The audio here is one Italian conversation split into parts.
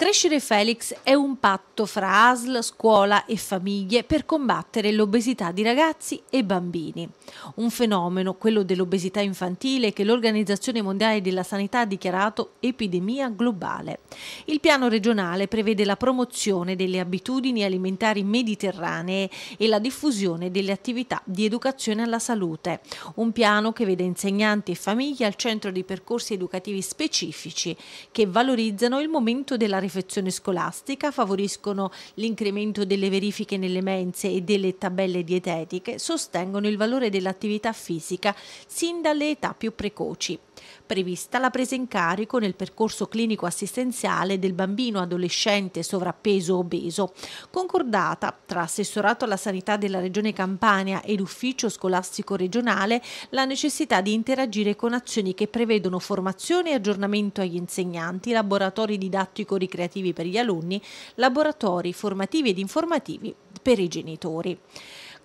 Crescere Felix è un patto fra ASL, scuola e famiglie per combattere l'obesità di ragazzi e bambini. Un fenomeno, quello dell'obesità infantile, che l'Organizzazione Mondiale della Sanità ha dichiarato epidemia globale. Il piano regionale prevede la promozione delle abitudini alimentari mediterranee e la diffusione delle attività di educazione alla salute. Un piano che vede insegnanti e famiglie al centro di percorsi educativi specifici che valorizzano il momento della riflessione riflessione scolastica, favoriscono l'incremento delle verifiche nelle mense e delle tabelle dietetiche, sostengono il valore dell'attività fisica sin dalle età più precoci. Prevista la presa in carico nel percorso clinico assistenziale del bambino adolescente sovrappeso o obeso, concordata tra Assessorato alla Sanità della Regione Campania ed Ufficio Scolastico Regionale la necessità di interagire con azioni che prevedono formazione e aggiornamento agli insegnanti, laboratori didattico-ricreativi creativi per gli alunni, laboratori formativi ed informativi per i genitori.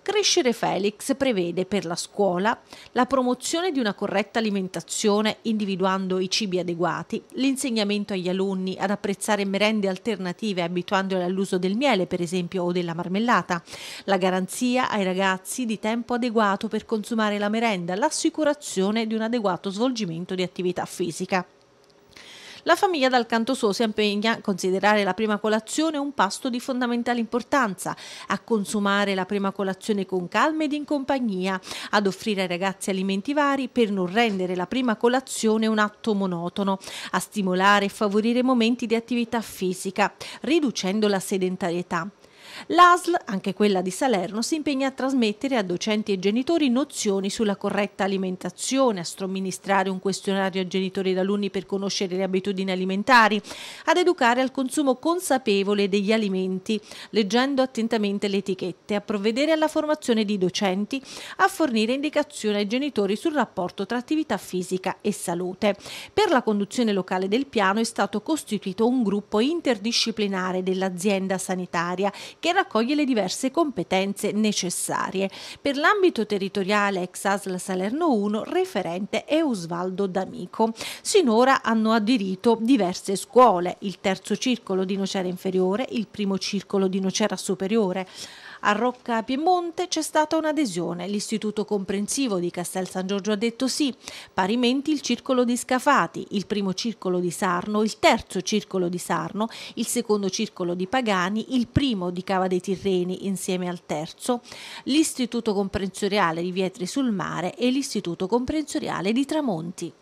Crescere Felix prevede per la scuola la promozione di una corretta alimentazione individuando i cibi adeguati, l'insegnamento agli alunni ad apprezzare merende alternative abituandoli all'uso del miele per esempio o della marmellata, la garanzia ai ragazzi di tempo adeguato per consumare la merenda, l'assicurazione di un adeguato svolgimento di attività fisica. La famiglia dal canto suo si impegna a considerare la prima colazione un pasto di fondamentale importanza, a consumare la prima colazione con calma ed in compagnia, ad offrire ai ragazzi alimenti vari per non rendere la prima colazione un atto monotono, a stimolare e favorire momenti di attività fisica, riducendo la sedentarietà. L'ASL, anche quella di Salerno, si impegna a trasmettere a docenti e genitori nozioni sulla corretta alimentazione, a somministrare un questionario a genitori ed alunni per conoscere le abitudini alimentari, ad educare al consumo consapevole degli alimenti, leggendo attentamente le etichette, a provvedere alla formazione di docenti, a fornire indicazioni ai genitori sul rapporto tra attività fisica e salute. Per la conduzione locale del piano è stato costituito un gruppo interdisciplinare dell'azienda sanitaria che raccoglie le diverse competenze necessarie. Per l'ambito territoriale ex ASL Salerno 1, referente è Osvaldo D'Amico. Sinora hanno aderito diverse scuole, il terzo circolo di Nocera inferiore, il primo circolo di Nocera superiore. A Rocca Piemonte c'è stata un'adesione, l'istituto comprensivo di Castel San Giorgio ha detto sì, parimenti il circolo di Scafati, il primo circolo di Sarno, il terzo circolo di Sarno, il secondo circolo di Pagani, il primo di Cava dei Tirreni insieme al terzo, l'istituto comprensoriale di Vietri sul Mare e l'istituto comprensoriale di Tramonti.